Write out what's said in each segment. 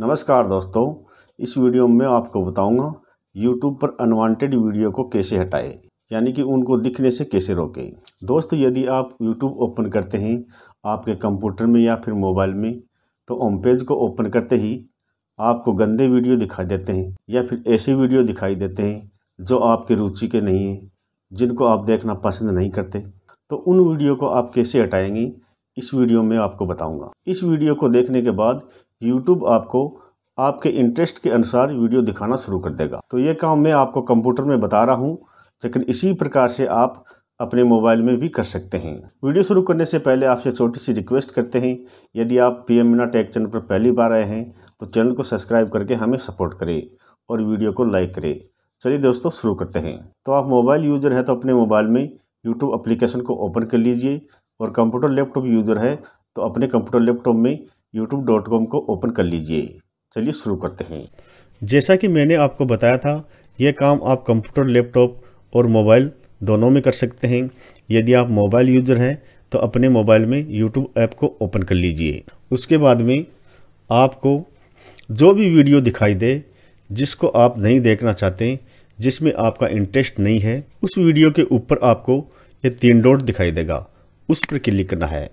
नमस्कार दोस्तों इस वीडियो में आपको बताऊंगा YouTube पर अनवांटेड वीडियो को कैसे हटाएं यानी कि उनको दिखने से कैसे रोकें दोस्तों यदि आप YouTube ओपन करते हैं आपके कंप्यूटर में या फिर मोबाइल में तो होम पेज को ओपन करते ही आपको गंदे वीडियो दिखाई देते हैं या फिर ऐसे वीडियो दिखाई देते हैं जो आपके रुचि के नहीं हैं जिनको आप देखना पसंद नहीं करते तो उन वीडियो को आप कैसे हटाएंगे इस वीडियो में आपको बताऊंगा इस वीडियो को देखने के बाद यूट्यूब आपको आपके इंटरेस्ट के अनुसार वीडियो दिखाना शुरू कर देगा तो ये काम मैं आपको कंप्यूटर में बता रहा हूँ लेकिन इसी प्रकार से आप अपने मोबाइल में भी कर सकते हैं वीडियो शुरू करने से पहले आपसे छोटी सी रिक्वेस्ट करते हैं यदि आप P M Meena tech channel पर पहली बार आए हैं तो चैनल को सब्सक्राइब करके हमें सपोर्ट करें और वीडियो को लाइक करें चलिए दोस्तों शुरू करते हैं तो आप मोबाइल यूज़र हैं तो अपने मोबाइल में यूट्यूब अप्लीकेशन को ओपन कर लीजिए और कंप्यूटर लैपटॉप यूज़र है तो अपने कंप्यूटर लैपटॉप में youtube.com को ओपन कर लीजिए चलिए शुरू करते हैं जैसा कि मैंने आपको बताया था ये काम आप कंप्यूटर लैपटॉप और मोबाइल दोनों में कर सकते हैं यदि आप मोबाइल यूजर हैं तो अपने मोबाइल में यूट्यूब ऐप को ओपन कर लीजिए उसके बाद में आपको जो भी वीडियो दिखाई दे जिसको आप नहीं देखना चाहते जिसमें आपका इंटरेस्ट नहीं है उस वीडियो के ऊपर आपको ये तीन डॉट दिखाई देगा उस पर क्लिक करना है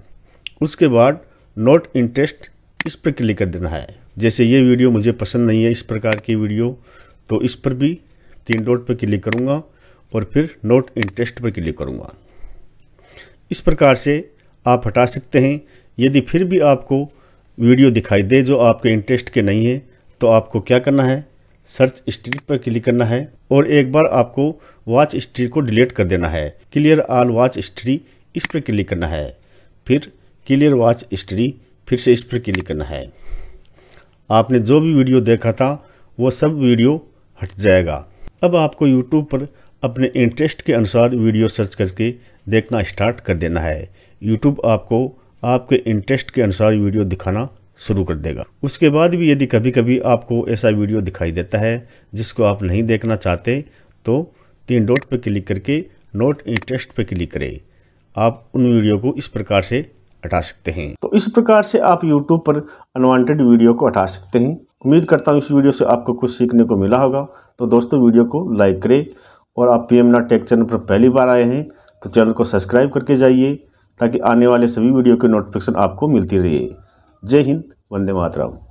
उसके बाद नॉट इंटरेस्ट इस पर क्लिक कर देना है जैसे ये वीडियो मुझे पसंद नहीं है इस प्रकार की वीडियो तो इस पर भी तीन डॉट पर क्लिक करूँगा और फिर नोट इंटरेस्ट पर क्लिक करूँगा इस प्रकार से आप हटा सकते हैं यदि फिर भी आपको वीडियो दिखाई दे जो आपके इंटरेस्ट के नहीं है तो आपको क्या करना है सर्च स्ट्रीट पर क्लिक करना है और एक बार आपको वॉच स्ट्री को डिलीट कर देना है क्लियर आल वॉच स्ट्री इस पर क्लिक करना है फिर क्लियर वॉच हिस्ट्री फिर से इस पर क्लिक करना है आपने जो भी वीडियो देखा था वो सब वीडियो हट जाएगा अब आपको यूट्यूब पर अपने इंटरेस्ट के अनुसार वीडियो सर्च करके देखना स्टार्ट कर देना है यूट्यूब आपको आपके इंटरेस्ट के अनुसार वीडियो दिखाना शुरू कर देगा उसके बाद भी यदि कभी कभी आपको ऐसा वीडियो दिखाई देता है जिसको आप नहीं देखना चाहते तो तीन डॉट पर क्लिक करके नोट इंटरेस्ट पर क्लिक करें आप उन वीडियो को इस प्रकार से हटा सकते हैं तो इस प्रकार से आप यूट्यूब पर अनवांटेड वीडियो को हटा सकते हैं उम्मीद करता हूँ इस वीडियो से आपको कुछ सीखने को मिला होगा तो दोस्तों वीडियो को लाइक करें और आप पी एम टेक चैनल पर पहली बार आए हैं तो चैनल को सब्सक्राइब करके जाइए ताकि आने वाले सभी वीडियो की नोटिफिकेशन आपको मिलती रहे जय हिंद वंदे मातराम